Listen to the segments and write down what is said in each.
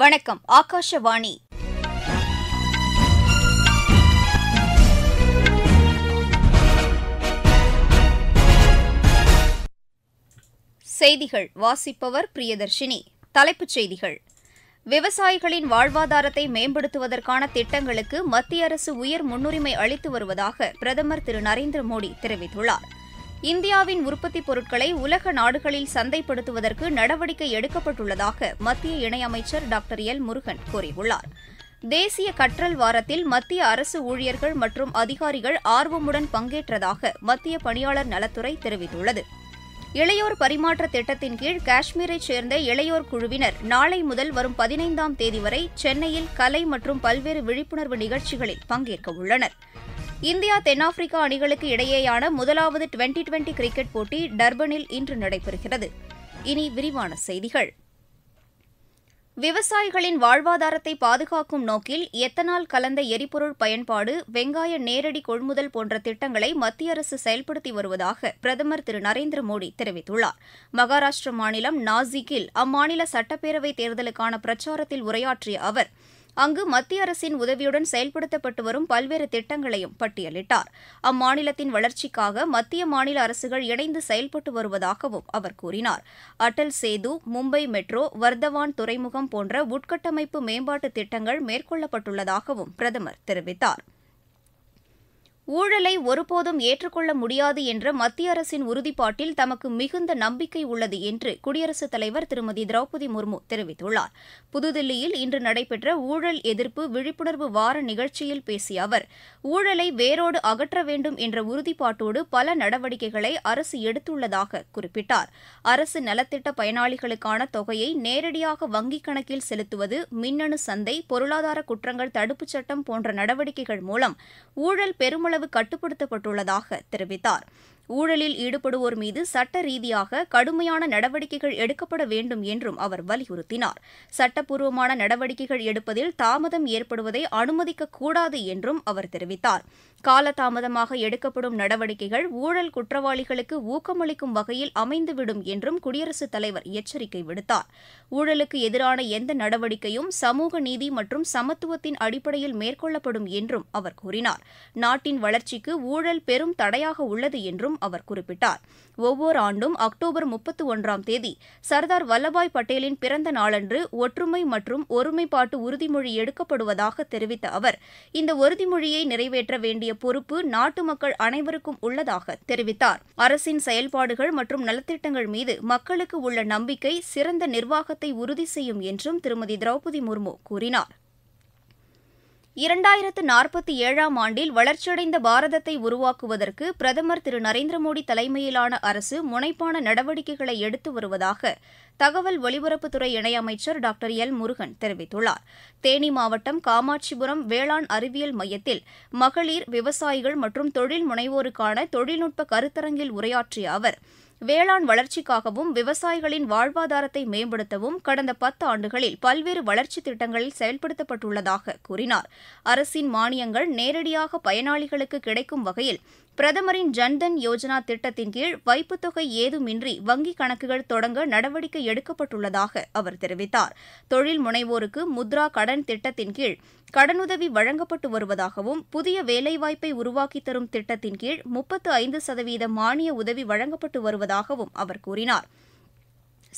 வணக்கம் ஆகாஷவாணி செய்திகள் வாசிப்பவர் பிரியதர்ஷினி தலைப்புச் செய்திகள் விவசாயிகளின் வாழ்வாதாரத்தை மேம்படுத்துவதற்கான திட்டங்களுக்கு மத்திய அரசு உயர் முன்னுரிமை அளித்து வருவதாக பிரதமர் திரு நரேந்திர மோடி தெரிவித்துள்ளாா் இந்தியாவின் உற்பத்தி பொருட்களை உலக நாடுகளில் சந்தைப்படுத்துவதற்கு நடவடிக்கை எடுக்கப்பட்டுள்ளதாக மத்திய இணையமைச்சர் டாக்டர் எல் முருகன் கூறியுள்ளார் தேசிய கற்றல் வாரத்தில் மத்திய அரசு ஊழியர்கள் மற்றும் அதிகாரிகள் ஆர்வமுடன் பங்கேற்றதாக மத்திய பணியாளர் நலத்துறை தெரிவித்துள்ளது இளையோர் பரிமாற்ற திட்டத்தின் கீழ் காஷ்மீரைச் சேர்ந்த இளையோர் குழுவினர் நாளை முதல் வரும் பதினைந்தாம் தேதி வரை சென்னையில் கலை மற்றும் பல்வேறு விழிப்புணர்வு நிகழ்ச்சிகளில் பங்கேற்க உள்ளனா் இந்தியா தென்னாப்பிரிக்கா அணிகளுக்கு இடையேயான முதலாவது டுவெண்டி டுவெண்டி கிரிக்கெட் போட்டி டர்பனில் இன்று நடைபெறுகிறது இனி விரிவான செய்திகள் விவசாயிகளின் வாழ்வாதாரத்தை பாதுகாக்கும் நோக்கில் எத்தனால் கலந்த எரிபொருள் பயன்பாடு வெங்காய நேரடி கொள்முதல் போன்ற திட்டங்களை மத்திய அரசு செயல்படுத்தி வருவதாக பிரதமர் திரு நரேந்திர மோடி தெரிவித்துள்ளார் மகாராஷ்டிர மாநிலம் நாசிக்கில் அம்மாநில சட்டப்பேரவை தேர்தலுக்கான பிரச்சாரத்தில் உரையாற்றிய அவர் அங்கு மத்திய அரசின் உதவியுடன் செயல்படுத்தப்பட்டு வரும் பல்வேறு திட்டங்களையும் பட்டியலிட்டார் அம்மாநிலத்தின் வளர்ச்சிக்காக மத்திய மாநில அரசுகள் இணைந்து செயல்பட்டு வருவதாகவும் அவர் கூறினார் அடல் சேது மும்பை மெட்ரோ வர்தவான் துறைமுகம் போன்ற உட்கட்டமைப்பு மேம்பாட்டு திட்டங்கள் மேற்கொள்ளப்பட்டுள்ளதாகவும் பிரதமர் தெரிவித்தாா் ஊழலை ஒருபோதும் ஏற்றுக்கொள்ள முடியாது என்ற மத்திய அரசின் உறுதிப்பாட்டில் தமக்கு மிகுந்த நம்பிக்கை உள்ளது என்று குடியரசுத் தலைவர் திருமதி திரௌபதி முர்மு தெரிவித்துள்ளார் புதுதில்லியில் இன்று நடைபெற்ற ஊழல் எதிர்ப்பு விழிப்புணர்வு வார நிகழ்ச்சியில் பேசிய அவர் ஊழலை வேரோடு அகற்ற வேண்டும் என்ற உறுதிப்பாட்டோடு பல நடவடிக்கைகளை அரசு எடுத்துள்ளதாக குறிப்பிட்டார் அரசு நலத்திட்ட பயனாளிகளுக்கான தொகையை நேரடியாக வங்கிக் கணக்கில் செலுத்துவது மின்னணு சந்தை பொருளாதார குற்றங்கள் தடுப்புச் சட்டம் போன்ற நடவடிக்கைகள் மூலம் ஊழல் பெருமளவு அளவு கட்டுப்படுத்தப்பட்டுள்ளதாக தெரிவித்தார் ஊழலில் ஈடுபடுவோர் மீது சட்ட ரீதியாக கடுமையான நடவடிக்கைகள் எடுக்கப்பட வேண்டும் என்றும் அவர் வலியுறுத்தினார் சட்டப்பூர்வமான நடவடிக்கைகள் எடுப்பதில் தாமதம் ஏற்படுவதை அனுமதிக்கக்கூடாது என்றும் அவர் தெரிவித்தார் காலதாமதமாக எடுக்கப்படும் நடவடிக்கைகள் ஊழல் குற்றவாளிகளுக்கு ஊக்கமளிக்கும் வகையில் அமைந்துவிடும் என்றும் குடியரசுத் தலைவர் எச்சரிக்கை விடுத்தார் ஊழலுக்கு எதிரான எந்த நடவடிக்கையும் சமூக நீதி மற்றும் சமத்துவத்தின் அடிப்படையில் மேற்கொள்ளப்படும் என்றும் அவர் கூறினார் நாட்டின் வளர்ச்சிக்கு ஊழல் பெரும் தடையாக உள்ளது என்றும் அவர் குறிப்பிட்டார் ஒவ்வொரு ஆண்டும் அக்டோபர் முப்பத்தி ஒன்றாம் தேதி சர்தார் வல்லபாய் பட்டேலின் பிறந்த நாளன்று ஒற்றுமை மற்றும் ஒருமைப்பாட்டு உறுதிமொழி எடுக்கப்படுவதாக தெரிவித்த அவர் இந்த உறுதிமொழியை நிறைவேற்ற வேண்டிய பொறுப்பு நாட்டு மக்கள் அனைவருக்கும் உள்ளதாக தெரிவித்தார் அரசின் செயல்பாடுகள் மற்றும் நலத்திட்டங்கள் மீது மக்களுக்கு உள்ள நம்பிக்கை சிறந்த நிர்வாகத்தை உறுதி செய்யும் என்றும் திருமதி திரௌபதி முர்மு கூறினார் இரண்டாயிரத்து நாற்பத்தி ஏழாம் ஆண்டில் வளர்ச்சியடைந்த பாரதத்தை உருவாக்குவதற்கு பிரதமர் திரு நரேந்திர மோடி தலைமையிலான அரசு முனைப்பான நடவடிக்கைகளை எடுத்து வருவதாக தகவல் ஒலிபரப்புத்துறை இணையமைச்சர் டாக்டர் எல் முருகன் தெரிவித்துள்ளார் தேனி மாவட்டம் காமாட்சிபுரம் வேளாண் அறிவியல் மையத்தில் மகளிர் விவசாயிகள் மற்றும் தொழில் முனைவோருக்கான தொழில்நுட்ப கருத்தரங்கில் உரையாற்றிய அவர் வேளாண் வளர்ச்சிக்காகவும் விவசாயிகளின் வாழ்வாதாரத்தை மேம்படுத்தவும் கடந்த பத்து ஆண்டுகளில் பல்வேறு வளர்ச்சித் திட்டங்கள் செயல்படுத்தப்பட்டுள்ளதாக கூறினார் அரசின் மானியங்கள் நேரடியாக பயனாளிகளுக்கு கிடைக்கும் வகையில் பிரதமரின் ஜன்தன் யோஜனா திட்டத்தின் கீழ் வைப்புத்தொகை ஏதுமின்றி வங்கிக் கணக்குகள் தொடங்க நடவடிக்கை எடுக்கப்பட்டுள்ளதாக அவர் தெரிவித்தார் தொழில் முனைவோருக்கு முத்ரா கடன் திட்டத்தின் கீழ் கடனுதவி வழங்கப்பட்டு வருவதாகவும் புதிய வேலைவாய்ப்பை உருவாக்கி தரும் திட்டத்தின் கீழ் முப்பத்து ஐந்து சதவீத மானிய உதவி வழங்கப்பட்டு வருவதாகவும் அவர் கூறினாா்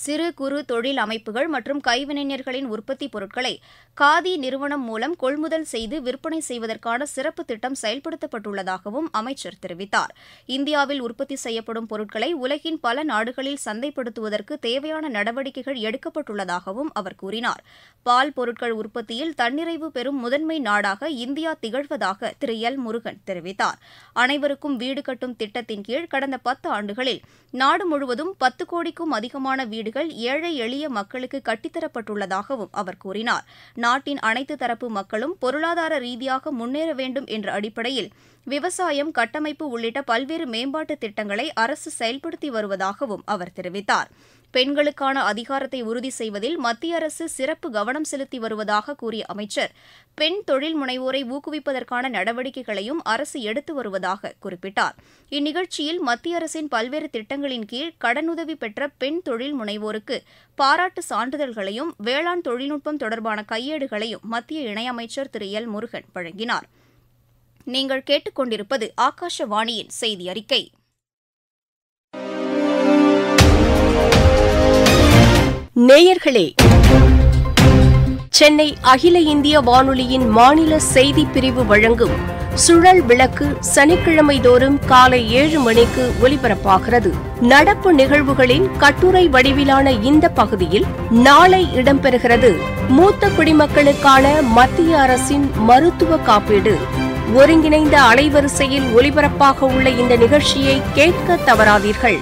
சிறு குறு தொழில் அமைப்புகள் மற்றும் கைவினைஞர்களின் உற்பத்தி பொருட்களை காதி நிறுவனம் மூலம் கொள்முதல் செய்து விற்பனை செய்வதற்கான சிறப்பு திட்டம் செயல்படுத்தப்பட்டுள்ளதாகவும் அமைச்சர் தெரிவித்தார் இந்தியாவில் உற்பத்தி செய்யப்படும் பொருட்களை உலகின் பல நாடுகளில் சந்தைப்படுத்துவதற்கு தேவையான நடவடிக்கைகள் எடுக்கப்பட்டுள்ளதாகவும் அவர் கூறினார் பால் பொருட்கள் உற்பத்தியில் தன்னிறைவு பெறும் முதன்மை நாடாக இந்தியா திகழ்வதாக திரு எல் முருகன் தெரிவித்தார் அனைவருக்கும் வீடு கட்டும் திட்டத்தின் கீழ் கடந்த பத்து ஆண்டுகளில் நாடு முழுவதும் பத்து கோடிக்கும் அதிகமான வீடு வீடுகள் ஏழை எளிய மக்களுக்கு கட்டித்தரப்பட்டுள்ளதாகவும் அவர் கூறினார் நாட்டின் அனைத்து தரப்பு மக்களும் பொருளாதார ரீதியாக முன்னேற வேண்டும் என்ற அடிப்படையில் விவசாயம் கட்டமைப்பு உள்ளிட்ட பல்வேறு மேம்பாட்டு திட்டங்களை அரசு செயல்படுத்தி வருவதாகவும் அவர் தெரிவித்தாா் பெண்களுக்கான அதிகாரத்தை உறுதி செய்வதில் மத்திய அரசு சிறப்பு கவனம் செலுத்தி வருவதாக கூறிய அமைச்சர் பெண் தொழில் முனைவோரை ஊக்குவிப்பதற்கான நடவடிக்கைகளையும் அரசு எடுத்து வருவதாக குறிப்பிட்டார் இந்நிகழ்ச்சியில் மத்திய அரசின் பல்வேறு திட்டங்களின் கீழ் கடனுதவி பெற்ற பெண் தொழில் முனைவோருக்கு பாராட்டு சான்றிதழ்களையும் வேளாண் தொழில்நுட்பம் தொடர்பான கையேடுகளையும் மத்திய இணையமைச்சர் திரு எல் முருகன் வழங்கினார் நீங்கள் கேட்டுக்கொண்டிருப்பது ஆகாஷவாணியின் செய்தி அறிக்கை நேயர்களே சென்னை அகில இந்திய வானொலியின் மாநில செய்தி பிரிவு வழங்கும் சுழல் விளக்கு சனிக்கிழமை தோறும் காலை ஏழு மணிக்கு ஒலிபரப்பாகிறது நடப்பு நிகழ்வுகளின் கட்டுரை வடிவிலான இந்த பகுதியில் நாளை இடம்பெறுகிறது மூத்த குடிமக்களுக்கான மத்திய அரசின் மருத்துவ காப்பீடு ஒருங்கிணைந்த அலைவரிசையில் ஒலிபரப்பாக உள்ள இந்த நிகழ்ச்சியை கேட்க தவறாதீர்கள்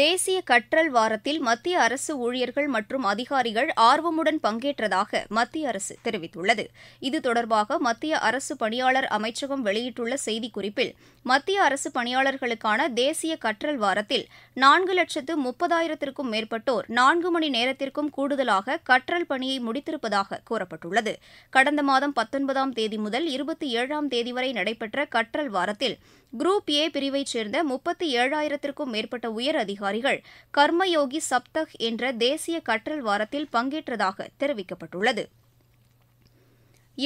தேசிய கற்றல் வாரத்தில் மத்திய அரசு ஊழியர்கள் மற்றும் அதிகாரிகள் ஆர்வமுடன் பங்கேற்றதாக மத்திய அரசு தெரிவித்துள்ளது இது தொடர்பாக மத்திய அரசு பணியாளர் அமைச்சகம் வெளியிட்டுள்ள செய்திக்குறிப்பில் மத்திய அரசு பணியாளர்களுக்கான தேசிய கற்றல் வாரத்தில் நான்கு லட்சத்து முப்பதாயிரத்திற்கும் மேற்பட்டோர் நான்கு மணி நேரத்திற்கும் கூடுதலாக கற்றல் பணியை முடித்திருப்பதாக கூறப்பட்டுள்ளது கடந்த மாதம் பத்தொன்பதாம் தேதி முதல் இருபத்தி ஏழாம் தேதி வரை நடைபெற்ற கற்றல் வாரத்தில் குரூப் ஏ பிரிவைச் சேர்ந்த முப்பத்தி ஏழாயிரத்திற்கும் மேற்பட்ட உயர் அதிகாரிகள் அதிகாரிகள் கர்மயோகி சப்தக் என்ற தேசிய கற்றல் வாரத்தில் பங்கேற்றதாக தெரிவிக்கப்பட்டுள்ளது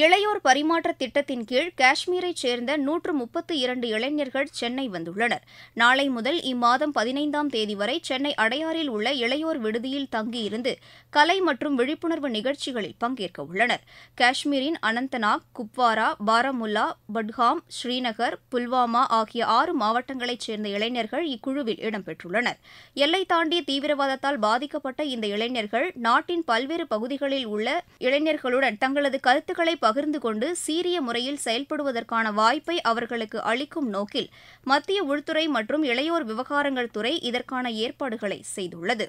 இளையோர் பரிமாற்ற திட்டத்தின் கீழ் காஷ்மீரைச் சேர்ந்த நூற்று முப்பத்து இரண்டு இளைஞர்கள் சென்னை வந்துள்ளனர் நாளை முதல் இம்மாதம் பதினைந்தாம் தேதி வரை சென்னை அடையாறில் உள்ள இளையோர் விடுதியில் தங்கியிருந்து கலை மற்றும் விழிப்புணர்வு நிகழ்ச்சிகளில் பங்கேற்க உள்ளனர் காஷ்மீரின் அனந்தநாக் குப்வாரா பாரமுல்லா பட்காம் ஸ்ரீநகர் புல்வாமா ஆகிய ஆறு மாவட்டங்களைச் சேர்ந்த இளைஞர்கள் இக்குழுவில் இடம்பெற்றுள்ளனர் எல்லை தாண்டிய தீவிரவாதத்தால் பாதிக்கப்பட்ட இந்த இளைஞர்கள் நாட்டின் பல்வேறு பகுதிகளில் உள்ள இளைஞர்களுடன் தங்களது கருத்துக்களை பகிர்ந்து கொண்டு சீரிய முறையில் செயல்படுவதற்கான வாய்ப்பை அவர்களுக்கு அளிக்கும் நோக்கில் மத்திய உள்துறை மற்றும் இளையோர் விவகாரங்கள் துறை இதற்கான ஏற்பாடுகளை செய்துள்ளது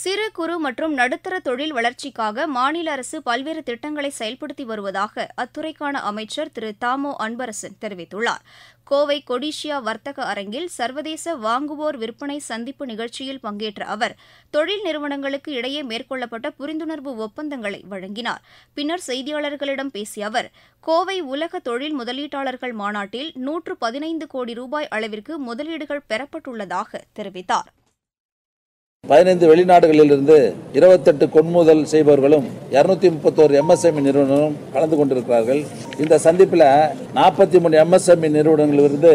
சிறு குறு மற்றும் நடுத்தர தொழில் வளர்ச்சிக்காக மாநில அரசு பல்வேறு திட்டங்களை செயல்படுத்தி வருவதாக அத்துறைக்கான அமைச்சர் திரு தாமோ அன்பரசன் தெரிவித்துள்ளார் கோவை கொடிஷியா வர்த்தக அரங்கில் சர்வதேச வாங்குவோர் விற்பனை சந்திப்பு நிகழ்ச்சியில் பங்கேற்ற அவர் தொழில் நிறுவனங்களுக்கு இடையே மேற்கொள்ளப்பட்ட புரிந்துணர்வு ஒப்பந்தங்களை வழங்கினார் பின்னர் செய்தியாளர்களிடம் பேசிய அவர் கோவை உலக தொழில் முதலீட்டாளர்கள் மாநாட்டில் நூற்று பதினைந்து கோடி ரூபாய் அளவிற்கு முதலீடுகள் பெறப்பட்டுள்ளதாக தெரிவித்தார் பதினைந்து வெளிநாடுகளிலிருந்து இருபத்தெட்டு கொள்முதல் செய்பவர்களும் இருநூத்தி முப்பத்தோரு எம்எஸ்எம்இ e நிறுவனங்களும் கலந்து கொண்டிருக்கிறார்கள் இந்த சந்திப்பில் நாற்பத்தி மூணு எம்எஸ்எம்இ e நிறுவனங்களிலிருந்து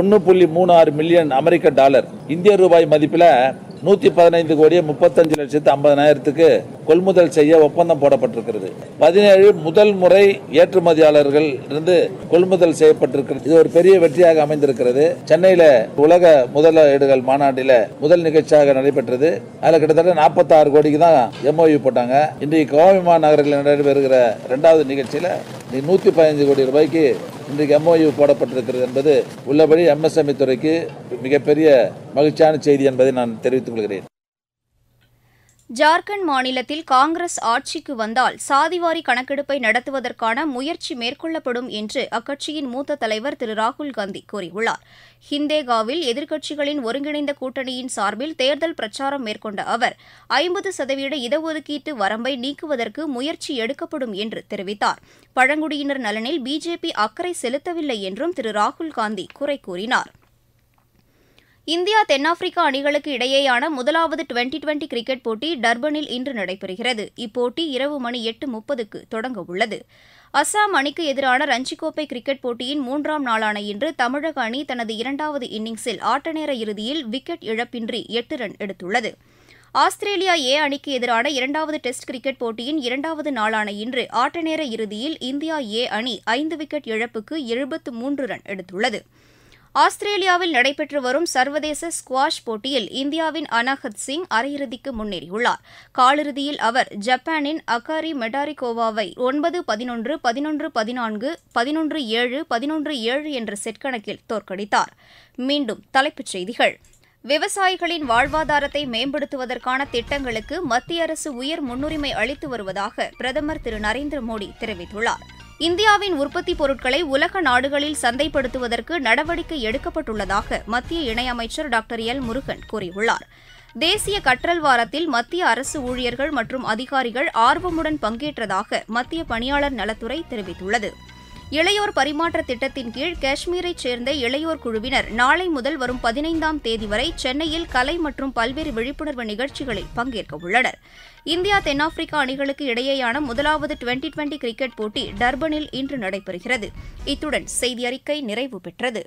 ஒன்று புள்ளி மூணு ஆறு மில்லியன் அமெரிக்க டாலர் இந்திய ரூபாய் மதிப்பில் நூற்றி பதினைந்து கோடியே முப்பத்தஞ்சு லட்சத்து ஐம்பதனாயிரத்துக்கு கொள்முதல் செய்ய ஒப்பந்தம் போடப்பட்டிருக்கிறது பதினேழு முதல் முறை ஏற்றுமதியாளர்கள் இருந்து கொள்முதல் செய்யப்பட்டிருக்கிறது இது ஒரு பெரிய வெற்றியாக அமைந்திருக்கிறது சென்னையில் உலக முதலீடுகள் மாநாட்டில் முதல் நிகழ்ச்சியாக நடைபெற்றது அதுல கிட்டத்தட்ட நாற்பத்தாறு கோடிக்கு தான் எம்ஓயு போட்டாங்க இன்றைக்கு கோவை மாநகரில் நடைபெறுகிற ரெண்டாவது நிகழ்ச்சியில் நூற்றி பதினஞ்சு கோடி ரூபாய்க்கு இன்றைக்கு எம்ஓயு போடப்பட்டிருக்கிறது என்பது உள்ளபடி எம்எஸ்எம்இ e துறைக்கு மிகப்பெரிய மகிழ்ச்சியான செய்தி என்பதை நான் தெரிவித்துக் கொள்கிறேன் ஜார்க்கண்ட் மாநிலத்தில் காங்கிரஸ் ஆட்சிக்கு வந்தால் சாதிவாரி கணக்கெடுப்பை நடத்துவதற்கான முயற்சி மேற்கொள்ளப்படும் என்று அக்கட்சியின் மூத்த தலைவர் திரு ராகுல்காந்தி கூறியுள்ளார் ஹிந்தேகாவில் எதிர்க்கட்சிகளின் ஒருங்கிணைந்த கூட்டணியின் சார்பில் தேர்தல் பிரச்சாரம் மேற்கொண்ட அவர் ஐம்பது சதவீத இடஒதுக்கீட்டு வரம்பை நீக்குவதற்கு முயற்சி எடுக்கப்படும் என்று தெரிவித்தார் பழங்குடியினர் நலனில் பிஜேபி அக்கறை செலுத்தவில்லை என்றும் திரு ராகுல்காந்தி குறை கூறினாா் இந்தியா தென்னாப்பிரிக்கா அணிகளுக்கு இடையேயான முதலாவது டுவெண்டி டுவெண்டி கிரிக்கெட் போட்டி டர்பனில் இன்று நடைபெறுகிறது இப்போட்டி இரவு மணி எட்டு முப்பதுக்கு தொடங்க உள்ளது அஸ்ஸாம் அணிக்கு எதிரான ரஞ்சிக்கோப்பை கிரிக்கெட் போட்டியின் மூன்றாம் நாளான இன்று தமிழக அணி தனது இரண்டாவது இன்னிங்ஸில் ஆட்டநேர இறுதியில் விக்கெட் இழப்பின்றி எட்டு ரன் எடுத்துள்ளது ஆஸ்திரேலியா ஏ அணிக்கு எதிரான இரண்டாவது டெஸ்ட் கிரிக்கெட் போட்டியின் இரண்டாவது நாளான இன்று ஆட்டநேர இறுதியில் இந்தியா ஏ அணி ஐந்து விக்கெட் இழப்புக்கு எழுபத்து மூன்று ரன் எடுத்துள்ளது ஆஸ்திரேலியாவில் நடைபெற்று வரும் சர்வதேச ஸ்குவாஷ் போட்டியில் இந்தியாவின் அனாகத் சிங் அரையிறுதிக்கு முன்னேறியுள்ளார் காலிறுதியில் அவர் ஜப்பானின் அகாரி மெடாரிகோவாவை ஒன்பது பதினொன்று பதினொன்று பதினான்கு பதினொன்று ஏழு பதினொன்று ஏழு என்ற செட் கணக்கில் தோற்கடித்தார் மீண்டும் தலைப்புச் செய்திகள் விவசாயிகளின் வாழ்வாதாரத்தை மேம்படுத்துவதற்கான திட்டங்களுக்கு மத்திய அரசு உயர் முன்னுரிமை அளித்து வருவதாக பிரதமர் திரு நரேந்திர மோடி தெரிவித்துள்ளாா் இந்தியாவின் உற்பத்தி பொருட்களை உலக நாடுகளில் சந்தைப்படுத்துவதற்கு நடவடிக்கை எடுக்கப்பட்டுள்ளதாக மத்திய இணையமைச்சர் டாக்டர் எல் முருகன் கூறியுள்ளார் தேசிய கற்றல் வாரத்தில் மத்திய அரசு ஊழியர்கள் மற்றும் அதிகாரிகள் ஆர்வமுடன் பங்கேற்றதாக மத்திய பணியாளர் நலத்துறை தெரிவித்துள்ளது இளையோர் பரிமாற்ற திட்டத்தின் கீழ் காஷ்மீரைச் சேர்ந்த இளையோர் குழுவினர் நாளை முதல் வரும் பதினைந்தாம் தேதி வரை சென்னையில் கலை மற்றும் பல்வேறு விழிப்புணர்வு நிகழ்ச்சிகளில் பங்கேற்க உள்ளனர் இந்தியா தென்னாப்பிரிக்கா அணிகளுக்கு இடையேயான முதலாவது டுவெண்டி டுவெண்டி கிரிக்கெட் போட்டி டர்பனில் இன்று நடைபெறுகிறது இத்துடன் செய்தி அறிக்கை நிறைவு பெற்றது